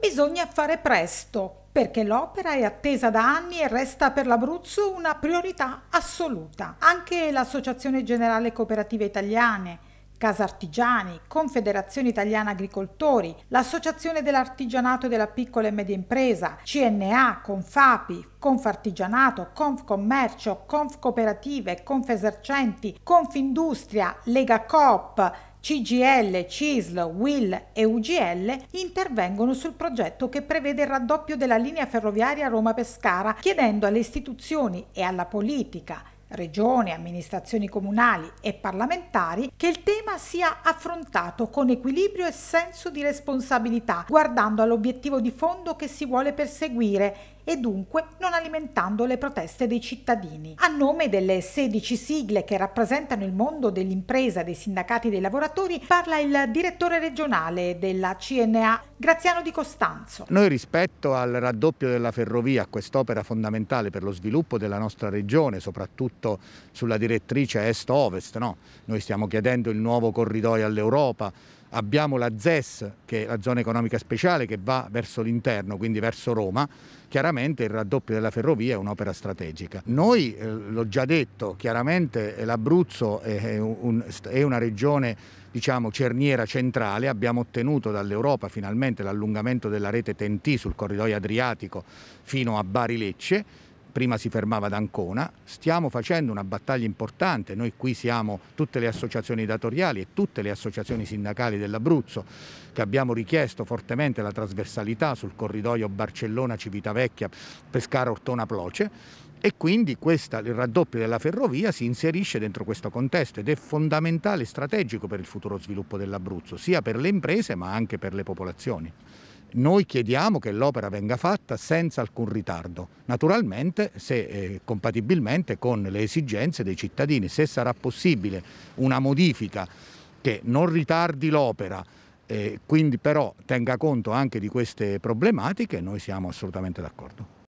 Bisogna fare presto perché l'opera è attesa da anni e resta per l'Abruzzo una priorità assoluta. Anche l'Associazione Generale Cooperative Italiane, Casa Artigiani, Confederazione Italiana Agricoltori, l'Associazione dell'Artigianato e della Piccola e Media Impresa, CNA, Confapi, Confartigianato, Confcommercio, Confcooperative, Confesercenti, Confindustria, Lega Coop, CGL, CISL, WIL e UGL intervengono sul progetto che prevede il raddoppio della linea ferroviaria Roma-Pescara, chiedendo alle istituzioni e alla politica regione, amministrazioni comunali e parlamentari, che il tema sia affrontato con equilibrio e senso di responsabilità, guardando all'obiettivo di fondo che si vuole perseguire e dunque non alimentando le proteste dei cittadini. A nome delle 16 sigle che rappresentano il mondo dell'impresa dei sindacati e dei lavoratori parla il direttore regionale della CNA Graziano Di Costanzo. Noi rispetto al raddoppio della ferrovia, quest'opera fondamentale per lo sviluppo della nostra regione, soprattutto fatto sulla direttrice est-ovest, no? noi stiamo chiedendo il nuovo corridoio all'Europa, abbiamo la ZES, che è la zona economica speciale, che va verso l'interno, quindi verso Roma, chiaramente il raddoppio della ferrovia è un'opera strategica. Noi, eh, l'ho già detto, chiaramente l'Abruzzo è, un, è, una regione diciamo, cerniera centrale, abbiamo ottenuto dall'Europa finalmente l'allungamento della rete TNT sul corridoio adriatico fino a Bari-Lecce, prima si fermava ad Ancona, stiamo facendo una battaglia importante, noi qui siamo tutte le associazioni datoriali e tutte le associazioni sindacali dell'Abruzzo che abbiamo richiesto fortemente la trasversalità sul corridoio Barcellona-Civitavecchia-Pescara-Ortona-Ploce e quindi questa, il raddoppio della ferrovia si inserisce dentro questo contesto ed è fondamentale e strategico per il futuro sviluppo dell'Abruzzo, sia per le imprese ma anche per le popolazioni. Noi chiediamo che l'opera venga fatta senza alcun ritardo, naturalmente se eh, compatibilmente con le esigenze dei cittadini, se sarà possibile una modifica che non ritardi l'opera, eh, quindi però tenga conto anche di queste problematiche, noi siamo assolutamente d'accordo.